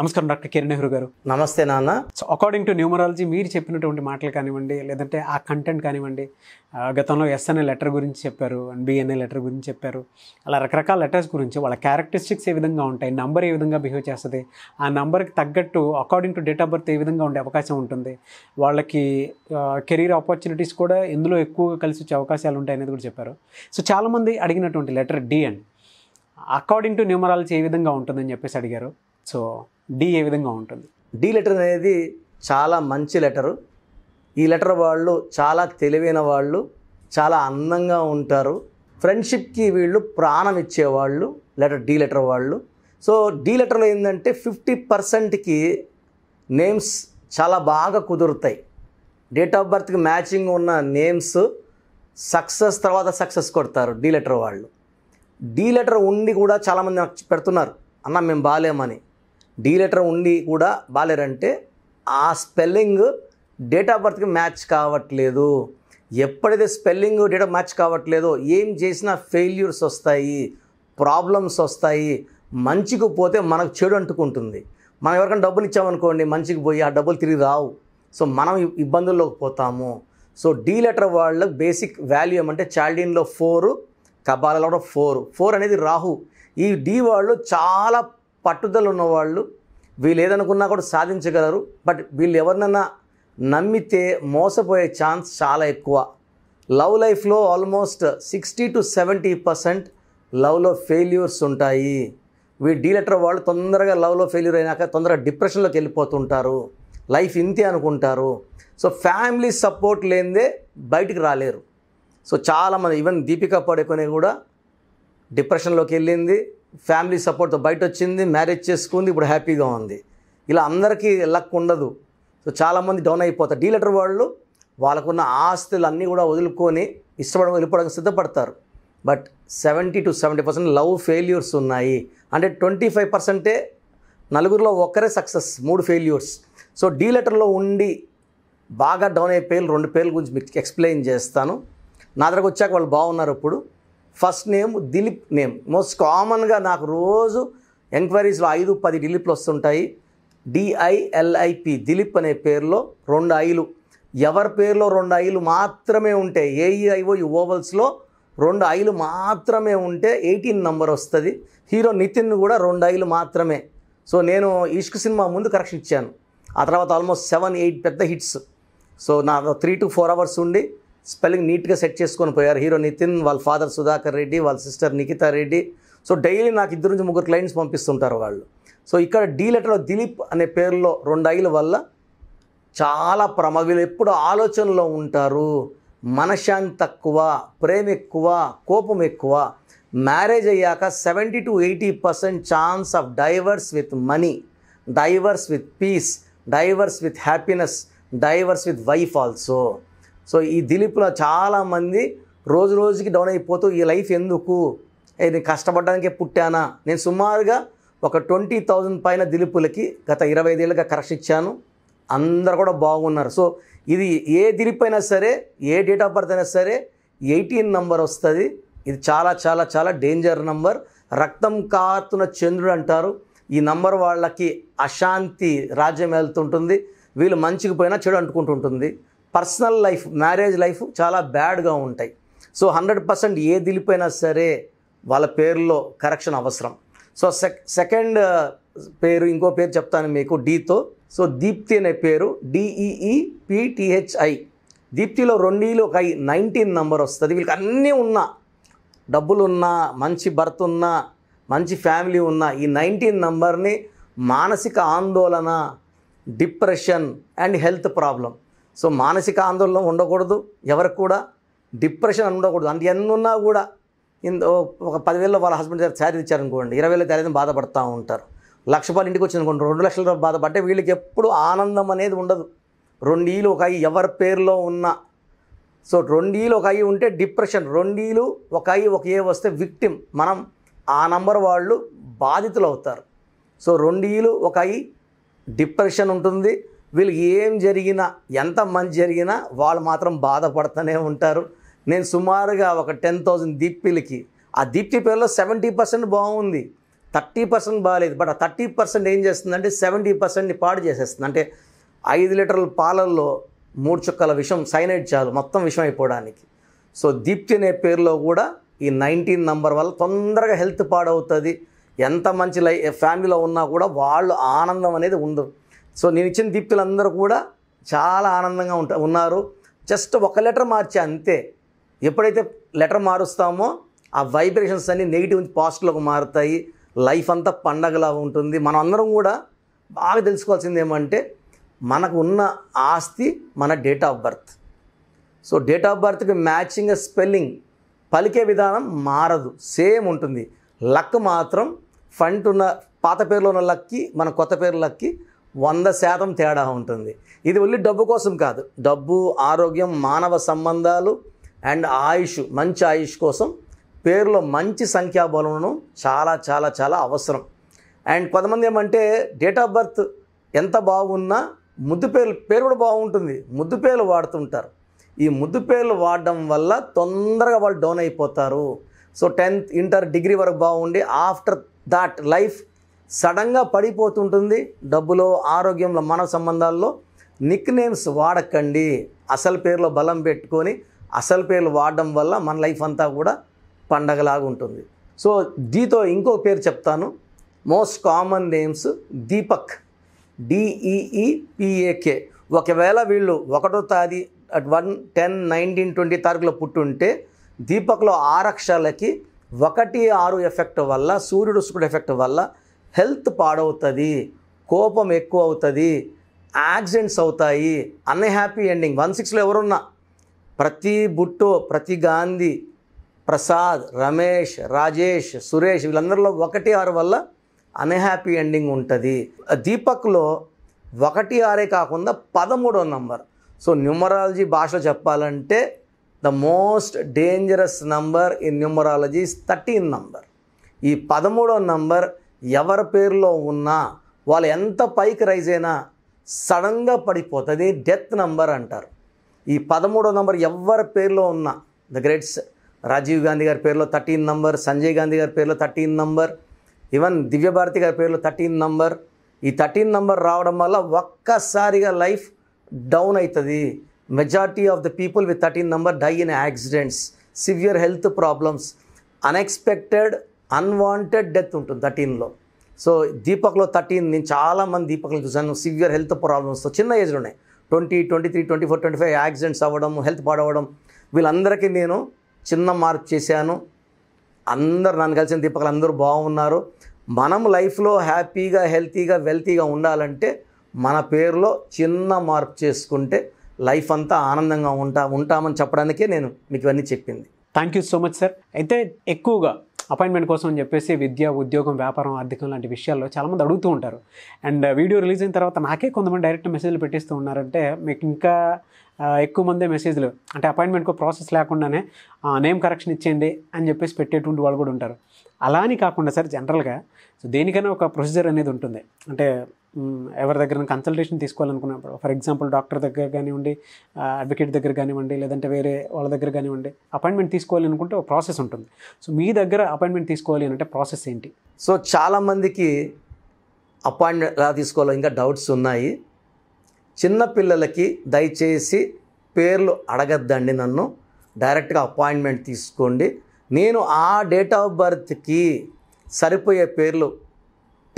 నమస్కారం డాక్టర్ కిరణ్ నెహ్రూ గారు నమస్తే నాన్న సో అకార్డింగ్ టు న్యూమరాలజీ మీరు చెప్పినటువంటి మాటలు కానివ్వండి లేదంటే ఆ కంటెంట్ కానివ్వండి గతంలో ఎస్ఎన్ఏ అనే లెటర్ గురించి చెప్పారు అండ్ అనే లెటర్ గురించి చెప్పారు అలా రకరకాల లెటర్స్ గురించి వాళ్ళ క్యారెక్టరిస్టిక్స్ ఏ విధంగా ఉంటాయి నంబర్ ఏ విధంగా బిహేవ్ చేస్తుంది ఆ నంబర్కి తగ్గట్టు according to date of birth ఏ విధంగా ఉండే అవకాశం ఉంటుంది వాళ్ళకి కెరీర్ ఆపర్చునిటీస్ కూడా ఎందులో ఎక్కువగా కలిసి వచ్చే అవకాశాలు ఉంటాయి అనేది కూడా చెప్పారు సో చాలామంది అడిగినటువంటి letter D and according to numerology ఏ విధంగా ఉంటుందని చెప్పేసి అడిగారు సో డి ఏ విధంగా ఉంటుంది డి లెటర్ అనేది చాలా మంచి లెటరు ఈ లెటర్ వాళ్ళు చాలా తెలివైన వాళ్ళు చాలా అందంగా ఉంటారు ఫ్రెండ్షిప్కి వీళ్ళు ప్రాణం ఇచ్చేవాళ్ళు లెటర్ డి లెటర్ వాళ్ళు సో డి లెటర్లో ఏంటంటే ఫిఫ్టీ పర్సెంట్కి నేమ్స్ చాలా బాగా కుదురుతాయి డేట్ ఆఫ్ బర్త్కి మ్యాచింగ్ ఉన్న నేమ్స్ సక్సెస్ తర్వాత సక్సెస్ కొడతారు డీ లెటర్ వాళ్ళు డీ లెటర్ ఉండి కూడా చాలామంది నాకు పెడుతున్నారు అన్న మేము బాగాలేమని డీ లెటర్ ఉండి కూడా బాగాలేరంటే ఆ స్పెల్లింగ్ డేట్ ఆఫ్ బర్త్కి మ్యాచ్ కావట్లేదు ఎప్పుడైతే స్పెల్లింగ్ డేట్ ఆఫ్ మ్యాచ్ కావట్లేదో ఏం చేసినా ఫెయిల్యూర్స్ వస్తాయి ప్రాబ్లమ్స్ వస్తాయి మంచికి పోతే మనకు చెడు అంటుకుంటుంది మనం ఎవరికైనా డబ్బులు ఇచ్చామనుకోండి మంచికి పోయి ఆ డబ్బులు తిరిగి రావు సో మనం ఇబ్బందుల్లోకి పోతాము సో డీ లెటర్ వాళ్ళకి బేసిక్ వాల్యూ ఏమంటే చాల్డీన్లో ఫోరు కబాలలో కూడా ఫోర్ ఫోర్ అనేది రాహు ఈ డీ వాళ్ళు చాలా పట్టుదల ఉన్నవాళ్ళు వీళ్ళు ఏదనుకున్నా కూడా సాధించగలరు బట్ వీళ్ళు ఎవరినన్నా నమ్మితే మోసపోయే ఛాన్స్ చాలా ఎక్కువ లవ్ లైఫ్లో almost sixty to seventy percent లవ్లో ఫెయిల్యూర్స్ ఉంటాయి వీ డీలెటర్ వాళ్ళు తొందరగా లవ్లో ఫెయిల్యూర్ అయినాక తొందరగా డిప్రెషన్లోకి వెళ్ళిపోతుంటారు లైఫ్ ఇంతే అనుకుంటారు సో ఫ్యామిలీ సపోర్ట్ లేనిదే బయటికి రాలేరు సో చాలామంది ఈవెన్ దీపికా పడుకునే కూడా డిప్రెషన్లోకి వెళ్ళింది ఫ్యామిలీ సపోర్ట్తో బయట వచ్చింది మ్యారేజ్ చేసుకుంది ఇప్పుడు హ్యాపీగా ఉంది ఇలా అందరికీ లక్ ఉండదు సో చాలామంది డౌన్ అయిపోతారు డీలెటర్ వాళ్ళు వాళ్ళకున్న ఆస్తులు అన్నీ కూడా వదులుకొని ఇష్టపడ వెళ్ళిపోవడానికి సిద్ధపడతారు but seventy to seventy percent love failures ఉన్నాయి అంటే ట్వంటీ ఫైవ్ పర్సెంటే నలుగురిలో ఒక్కరే సక్సెస్ మూడు ఫెయిల్యూర్స్ సో డీలెటర్లో ఉండి బాగా డౌన్ పేర్లు రెండు పేర్ల గురించి మీకు ఎక్స్ప్లెయిన్ చేస్తాను నా దగ్గరకు వచ్చాక వాళ్ళు బాగున్నారు ఇప్పుడు first name Dilip name most కామన్గా నాకు రోజు ఎంక్వైరీస్లో ఐదు పది దిలీప్లు వస్తుంటాయి డిఐఎల్ఐపి దిలీప్ అనే పేరులో రెండు ఐలు ఎవరి పేరులో రెండు ఐలు మాత్రమే ఉంటే ఏఈఐఓ e ఈ ఓవల్స్లో రెండు ఐలు మాత్రమే ఉంటే ఎయిటీన్ నంబర్ వస్తుంది హీరో నితిన్ కూడా రెండు ఐలు మాత్రమే సో నేను ఇష్క్ సినిమా ముందు కరెక్షన్ ఇచ్చాను ఆ తర్వాత ఆల్మోస్ట్ సెవెన్ ఎయిట్ పెద్ద హిట్స్ సో నా త్రీ టు ఫోర్ అవర్స్ ఉండి స్పెల్లింగ్ నీట్గా సెట్ చేసుకొని పోయారు హీరో నితిన్ వాళ్ళ ఫాదర్ సుధాకర్ రెడ్డి వాళ్ళ sister Nikitha Reddy so daily నాకు ఇద్దరు నుంచి ముగ్గురు క్లయింట్స్ పంపిస్తుంటారు వాళ్ళు సో ఇక్కడ డీ లెటర్లో దిలీప్ అనే పేరులో రెండు ఐల వల్ల చాలా ప్రమ వీళ్ళు ఎప్పుడు ఆలోచనలో ఉంటారు మనశాంతి తక్కువ ప్రేమ ఎక్కువ కోపం ఎక్కువ మ్యారేజ్ అయ్యాక seventy to eighty percent chance of divorce with money divorce with peace divorce with happiness divorce with wife also so ఈ దిలీప్లో చాలామంది రోజు రోజుకి డౌన్ అయిపోతూ ఈ లైఫ్ ఎందుకు నేను కష్టపడడానికే పుట్టానా నేను సుమారుగా ఒక ట్వంటీ థౌజండ్ పైన దిలీపులకి గత ఇరవై ఐదేళ్ళుగా కరెక్ట్ ఇచ్చాను అందరు కూడా బాగున్నారు సో ఇది ఏ దిలీప్ అయినా సరే ఏ డేట్ ఆఫ్ బర్త్ అయినా సరే ఎయిటీన్ నంబర్ వస్తుంది ఇది చాలా చాలా చాలా డేంజర్ నంబర్ రక్తం కారుతున్న చంద్రుడు అంటారు ఈ నంబర్ వాళ్ళకి అశాంతి రాజ్యం వెళ్తుంటుంది వీళ్ళు మంచికి పోయినా చెడు అంటుకుంటుంటుంది పర్సనల్ లైఫ్ మ్యారేజ్ లైఫ్ చాలా బ్యాడ్గా ఉంటాయి సో హండ్రెడ్ పర్సెంట్ ఏ దిలిపోయినా సరే వాళ్ళ పేరులో కరెక్షన్ అవసరం సో సెకండ్ పేరు ఇంకో పేరు చెప్తాను మీకు డీతో సో దీప్తి అనే పేరు డిఈఈ పిటిహెచ్ఐ దీప్తిలో రెండీలు ఒక ఐ నైన్టీన్ నెంబర్ వస్తుంది వీళ్ళకి అన్నీ ఉన్నా డబ్బులున్నా మంచి బర్త్ ఉన్నా మంచి ఫ్యామిలీ ఉన్నా ఈ నైన్టీన్ నెంబర్ని మానసిక ఆందోళన depression and health problem so మానసిక ఆందోళన ఉండకూడదు ఎవరికి కూడా డిప్రెషన్ ఉండకూడదు అంటే ఎన్నున్నా కూడా ఒక పదివేలలో వాళ్ళ హస్బెండ్ దగ్గర శారీ ఇచ్చారనుకోండి ఇరవై వేల శారీ బాధపడతా ఉంటారు లక్ష రూపాయలు ఇంటికి వచ్చింది అనుకోండి రెండు లక్షల రూపాయలు బాధపడితే వీళ్ళకి ఎప్పుడు ఆనందం అనేది ఉండదు ఈలు ఒక అయ్యి ఎవరి పేరులో ఉన్న సో రెండీలు ఒక అయ్యి ఉంటే డిప్రెషన్ ఈలు ఒక అయ్యి ఒక ఏ వస్తే విక్టిమ్ మనం ఆ నంబర్ వాళ్ళు బాధితులు అవుతారు సో ఈలు ఒక అయ్యి డిప్రెషన్ ఉంటుంది వీళ్ళకి ఏం జరిగినా ఎంత మంచి జరిగినా వాళ్ళు మాత్రం బాధపడుతూనే ఉంటారు నేను సుమారుగా ఒక టెన్ థౌజండ్ దీప్తిలకి ఆ దీప్తి పేరులో సెవెంటీ పర్సెంట్ బాగుంది థర్టీ పర్సెంట్ బాగాలేదు బట్ ఆ థర్టీ పర్సెంట్ ఏం చేస్తుందంటే సెవెంటీ పర్సెంట్ని పాడు చేసేస్తుంది అంటే ఐదు లీటర్ల పాలల్లో మూడు చుక్కల విషం సైనైడ్ చాలు మొత్తం విషం అయిపోవడానికి సో దీప్తి అనే పేరులో కూడా ఈ నైన్టీన్ నంబర్ వల్ల తొందరగా హెల్త్ పాడవుతుంది ఎంత మంచి లై ఫ్యామిలీలో ఉన్నా కూడా వాళ్ళు ఆనందం అనేది ఉండదు సో నేను ఇచ్చిన దీప్తులందరూ కూడా చాలా ఆనందంగా ఉంటా ఉన్నారు జస్ట్ ఒక లెటర్ మార్చి అంతే ఎప్పుడైతే లెటర్ మారుస్తామో ఆ వైబ్రేషన్స్ అన్నీ నెగిటివ్ నుంచి పాజిటివ్లోకి మారుతాయి లైఫ్ అంతా పండగలా ఉంటుంది మనం అందరం కూడా బాగా తెలుసుకోవాల్సింది ఏమంటే మనకు ఉన్న ఆస్తి మన date of birth so date of బర్త్కి మ్యాచింగ్ స్పెల్లింగ్ పలికే విధానం మారదు సేమ్ ఉంటుంది లక్ మాత్రం ఫంట్ ఉన్న పాత పేరులో ఉన్న లక్కి మన కొత్త పేరు లక్కి వంద శాతం తేడా ఉంటుంది ఇది ఓన్లీ డబ్బు కోసం కాదు డబ్బు ఆరోగ్యం మానవ సంబంధాలు అండ్ ఆయుష్ మంచి ఆయుష్ కోసం పేరులో మంచి సంఖ్యాబలమును చాలా చాలా చాలా అవసరం అండ్ కొంతమంది ఏమంటే డేట్ ఆఫ్ బర్త్ ఎంత బాగున్నా ముద్దు పేర్లు పేరు కూడా బాగుంటుంది ముద్దు పేర్లు వాడుతుంటారు ఈ ముద్దు పేర్లు వాడడం వల్ల తొందరగా వాళ్ళు డౌన్ అయిపోతారు సో టెన్త్ ఇంటర్ డిగ్రీ వరకు బాగుండి ఆఫ్టర్ దాట్ లైఫ్ సడన్గా పడిపోతుంటుంది డబ్బులో ఆరోగ్యంలో మన సంబంధాల్లో నిక్ నేమ్స్ వాడకండి అసలు పేర్లో బలం పెట్టుకొని అసలు పేర్లు వాడడం వల్ల మన లైఫ్ అంతా కూడా పండగలాగా ఉంటుంది సో దీతో ఇంకో పేరు చెప్తాను most common names Deepak D E E P A K ఒకవేళ వీళ్ళు ఒకటో తాది వన్ టెన్ నైన్టీన్ ట్వంటీ తారీఖులో పుట్టుంటే దీపక్లో ఆరక్షలకి ఒకటి ఆరు ఎఫెక్ట్ వల్ల సూర్యుడు ఎఫెక్ట్ వల్ల హెల్త్ పాడవుతుంది కోపం ఎక్కువ అవుతుంది యాక్సిడెంట్స్ అవుతాయి అన్హ్యాపీ ఎండింగ్ వన్ సిక్స్లో ఎవరున్నా ప్రతి బుట్టో ప్రతి గాంధీ ప్రసాద్ రమేష్ రాజేష్ సురేష్ వీళ్ళందరిలో ఒకటి ఆరు వల్ల అన్హ్యాపీ ఎండింగ్ ఉంటుంది దీపక్లో ఒకటి ఆరే కాకుండా పదమూడో నంబర్ సో న్యూమరాలజీ భాషలో చెప్పాలంటే the most dangerous number in numerology thirteen number ఈ పదమూడో నంబర్ ఎవరి పేరులో ఉన్నా వాళ్ళు ఎంత పైకి రైజ్ అయినా సడన్గా పడిపోతుంది డెత్ నంబర్ అంటారు ఈ పదమూడో నంబర్ ఎవరి పేరులో ఉన్నా ద గ్రేట్స్ రాజీవ్ గాంధీ గారి పేరులో థర్టీన్ నంబర్ సంజయ్ గాంధీ గారి పేరులో థర్టీన్ నంబర్ ఈవెన్ దివ్యభారతి గారి పేరులో థర్టీన్ నంబర్ ఈ థర్టీన్ నంబర్ రావడం వల్ల ఒక్కసారిగా లైఫ్ డౌన్ అవుతుంది majority of the people with thirteen number die in accidents severe health problems unexpected unwanted death ఉంటుంది థర్టీన్లో సో దీపక్లో థర్టీన్ నేను చాలామంది దీపక్లు చూశాను సివియర్ హెల్త్ ప్రాబ్లమ్స్తో చిన్న ఏజ్లో ఉన్నాయి twenty twenty three twenty four twenty five accidents అవ్వడం హెల్త్ పాడవడం వీళ్ళందరికీ నేను చిన్న మార్పు చేశాను అందరు నన్ను కలిసిన దీపకులు అందరూ బాగున్నారు మనం లైఫ్లో హ్యాపీగా హెల్తీగా వెల్తీగా ఉండాలంటే మన పేరులో చిన్న మార్పు చేసుకుంటే లైఫ్ అంతా ఆనందంగా ఉంటా ఉంటామని చెప్పడానికే నేను మీకు ఇవన్నీ చెప్పింది thank you so much sir అయితే ఎక్కువగా అపాయింట్మెంట్ కోసం అని చెప్పేసి విద్య ఉద్యోగం వ్యాపారం ఆర్థికం లాంటి విషయాల్లో చాలామంది అడుగుతూ ఉంటారు అండ్ వీడియో రిలీజ్ అయిన తర్వాత నాకే కొంతమంది డైరెక్ట్ మెసేజ్లు పెట్టిస్తూ ఉన్నారంటే మీకు ఇంకా ఎక్కువ మందే మెసేజ్లు అంటే అపాయింట్మెంట్కు ప్రాసెస్ లేకుండానే నేమ్ కరెక్షన్ ఇచ్చేయండి అని చెప్పేసి పెట్టేటువంటి వాళ్ళు కూడా ఉంటారు అలా అని కాకుండా సార్ జనరల్గా సో దేనికైనా ఒక ప్రొసీజర్ అనేది ఉంటుంది అంటే ఎవరి దగ్గర కన్సల్టేషన్ తీసుకోవాలనుకున్నప్పుడు ఫర్ ఎగ్జాంపుల్ డాక్టర్ దగ్గర కానివ్వండి అడ్వకేట్ దగ్గర కానివ్వండి లేదంటే వేరే వాళ్ళ దగ్గర కానివ్వండి అపాయింట్మెంట్ తీసుకోవాలి అనుకుంటే ఒక ప్రాసెస్ ఉంటుంది సో మీ దగ్గర అపాయింట్మెంట్ తీసుకోవాలి అంటే ప్రాసెస్ ఏంటి సో చాలామందికి అపాయింట్మెంట్ ఎలా తీసుకోవాలో ఇంకా డౌట్స్ ఉన్నాయి చిన్నపిల్లలకి దయచేసి పేర్లు అడగద్దండి నన్ను డైరెక్ట్గా అపాయింట్మెంట్ తీసుకోండి నేను ఆ డేట్ ఆఫ్ బర్త్కి సరిపోయే పేర్లు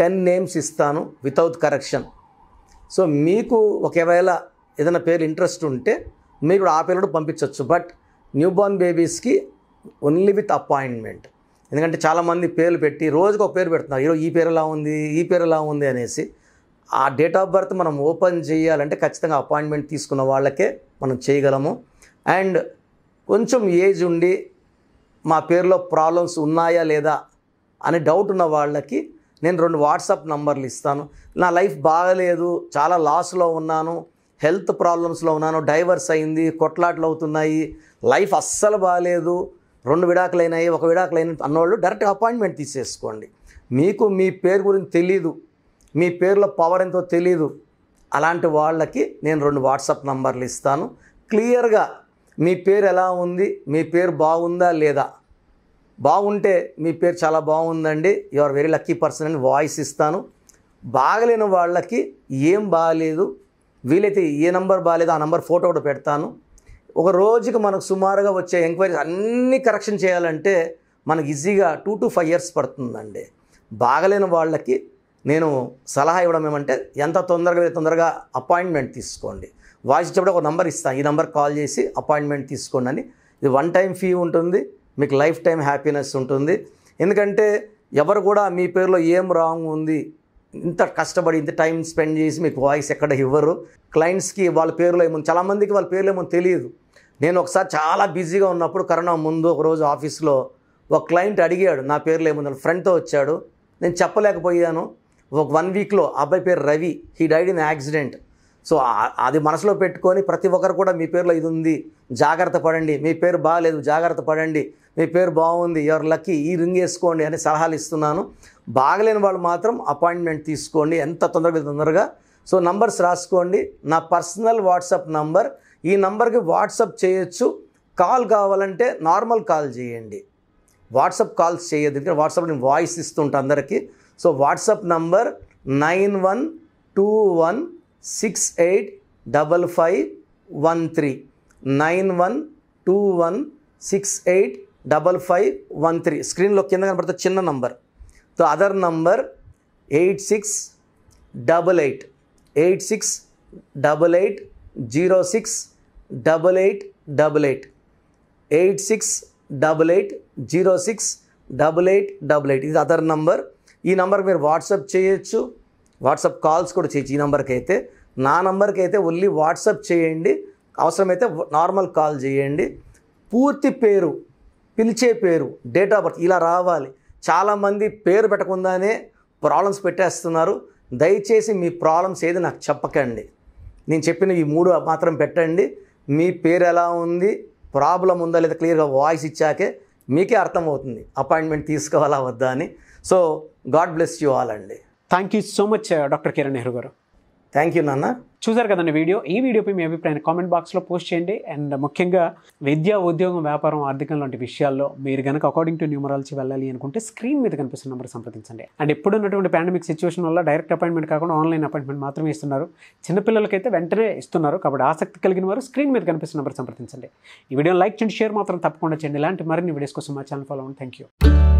టెన్ నేమ్స్ ఇస్తాను వితౌట్ కరెక్షన్ సో మీకు ఒకవేళ ఏదైనా పేరు ఇంట్రెస్ట్ ఉంటే మీరు ఆ పేరు కూడా పంపించవచ్చు బట్ న్యూ బోర్న్ బేబీస్కి ఓన్లీ విత్ అపాయింట్మెంట్ ఎందుకంటే చాలామంది పేర్లు పెట్టి రోజుకు ఒక పేరు పెడుతున్నారు ఈరోజు ఈ పేరు ఎలా ఉంది ఈ పేరు ఎలా ఉంది అనేసి ఆ డేట్ ఆఫ్ బర్త్ మనం ఓపెన్ చేయాలంటే ఖచ్చితంగా అపాయింట్మెంట్ తీసుకున్న వాళ్ళకే మనం చేయగలము అండ్ కొంచెం ఏజ్ ఉండి మా పేరులో ప్రాబ్లమ్స్ ఉన్నాయా లేదా అనే డౌట్ ఉన్న వాళ్ళకి నేను రెండు వాట్సాప్ నంబర్లు ఇస్తాను నా లైఫ్ బాగలేదు చాలా లాస్లో ఉన్నాను హెల్త్ ప్రాబ్లమ్స్లో ఉన్నాను డైవర్స్ అయింది కొట్లాట్లు అవుతున్నాయి లైఫ్ అస్సలు బాగాలేదు రెండు విడాకులైనాయి ఒక విడాకులైన అన్నవాళ్ళు డైరెక్ట్ అపాయింట్మెంట్ తీసేసుకోండి మీకు మీ పేరు గురించి తెలీదు మీ పేరులో పవర్ ఎంతో తెలీదు అలాంటి వాళ్ళకి నేను రెండు వాట్సాప్ నంబర్లు ఇస్తాను క్లియర్గా మీ పేరు ఎలా ఉంది మీ పేరు బాగుందా లేదా బాగుంటే మీ పేరు చాలా బాగుందండి you are very lucky person అని వాయిస్ ఇస్తాను బాగలేని వాళ్ళకి ఏం బాగలేదు వీలైతే ఏ నంబర్ బాగలేదు ఆ నంబర్ ఫోటో కూడా పెడతాను ఒక రోజుకి మనకు సుమారుగా వచ్చే ఎంక్వైరీస్ అన్నీ కరెక్షన్ చేయాలంటే మనకు ఈజీగా టూ టు ఫైవ్ ఇయర్స్ పడుతుందండి బాగలేని వాళ్ళకి నేను సలహా ఇవ్వడం ఏమంటే ఎంత తొందరగా తొందరగా అపాయింట్మెంట్ తీసుకోండి వాయిస్ ఇచ్చేప్పుడు ఒక నంబర్ ఇస్తాను ఈ నంబర్ కాల్ చేసి అపాయింట్మెంట్ తీసుకోండి అని ఇది వన్ టైం ఫీ ఉంటుంది మీకు లైఫ్ టైం హ్యాపీనెస్ ఉంటుంది ఎందుకంటే ఎవరు కూడా మీ పేరులో ఏం రాంగ్ ఉంది ఇంత కష్టపడి ఇంత టైం స్పెండ్ చేసి మీకు వాయిస్ ఎక్కడ ఇవ్వరు క్లయింట్స్కి వాళ్ళ పేర్లు ఏమో చాలామందికి వాళ్ళ పేర్లు ఏమో తెలియదు నేను ఒకసారి చాలా బిజీగా ఉన్నప్పుడు కరోనా ముందు ఒకరోజు ఆఫీస్లో ఒక క్లయింట్ అడిగాడు నా పేర్లు ఏముందని ఫ్రెండ్తో వచ్చాడు నేను చెప్పలేకపోయాను ఒక వన్ వీక్లో అబ్బాయి పేరు Ravi he died in accident so అది మనసులో పెట్టుకొని ప్రతి ఒక్కరు కూడా మీ పేరులో ఇది ఉంది జాగ్రత్త పడండి మీ పేరు బాగాలేదు జాగ్రత్త పడండి మీ పేరు బాగుంది ఎవరు లక్కీ ఈ రింగ్ వేసుకోండి అని సలహాలు ఇస్తున్నాను బాగలేని వాళ్ళు మాత్రం అపాయింట్మెంట్ తీసుకోండి ఎంత తొందరగా తొందరగా సో నంబర్స్ రాసుకోండి నా పర్సనల్ వాట్సాప్ నంబర్ ఈ నంబర్కి వాట్సాప్ చేయొచ్చు కాల్ కావాలంటే నార్మల్ కాల్ చేయండి వాట్సాప్ కాల్స్ చేయదు ఇంకా వాట్సాప్ నేను వాయిస్ ఇస్తుంటా అందరికీ so WhatsApp number nine one two one six eight double five one three nine one two one six eight double five one three స్క్రీన్లో కింద కనబడుతుంది చిన్న number so other number eight six double eight eight six double eight zero six double eight double eight eight six double eight zero six double eight double eight ఇది other number ఈ number మీరు WhatsApp చేయొచ్చు WhatsApp calls కూడా చేయొచ్చు ఈ నంబర్కి అయితే నా నంబర్కి అయితే ఓన్లీ వాట్సాప్ చేయండి అవసరమైతే నార్మల్ కాల్ చేయండి పూర్తి పేరు పిలిచే పేరు డేట్ ఆఫ్ బర్త్ ఇలా రావాలి చాలామంది పేరు పెట్టకుండానే ప్రాబ్లమ్స్ పెట్టేస్తున్నారు దయచేసి మీ ప్రాబ్లమ్స్ ఏది నాకు చెప్పకండి నేను చెప్పిన ఈ మూడు మాత్రం పెట్టండి మీ పేరు ఎలా ఉంది ప్రాబ్లం ఉందా లేదా క్లియర్గా వాయిస్ ఇచ్చాకే మీకే అర్థమవుతుంది అపాయింట్మెంట్ తీసుకోవాలా వద్దా అని so god bless you all అండి thank you so much doctor Kiran Nehru గారు థ్యాంక్ యూ నాన్న చూసారు కదండి వీడియో ఈ వీడియోపై మీ అభిప్రాయాన్ని కామెంట్ బాక్స్లో పోస్ట్ చేయండి అండ్ ముఖ్యంగా విద్య ఉద్యోగం వ్యాపారం ఆర్థికం లాంటి విషయాల్లో మీరు కనుక అకార్డింగ్ టు న్యూమరాలజీ వెళ్ళాలి అనుకుంటే స్క్రీన్ మీద కనిపిస్తున్న నెంబర్ సంప్రదించండి అండ్ ఉన్నటువంటి పాండమిక్ సిచ్యువేషన్ వల్ల డైరెక్ట్ అపాయింట్మెంట్ కాకుండా ఆన్లైన్ అపాయింట్మెంట్ మాత్రమే ఇస్తున్నారు చిన్నపిల్లలకైతే వెంటనే ఇస్తున్నారు కాబట్టి ఆసక్తి కలిగిన వారు స్క్రీన్ మీద కనిపిస్తున్న నెంబర్ సంప్రదించండి ఈ వీడియో లైక్ చేయండి షేర్ మాత్రం తప్పకుండా చేయండి ఇలాంటి మరిన్ని వీడియోస్ కోసం మా ఛానల్ ఫాలో అవ్వండి థ్యాంక్ యూ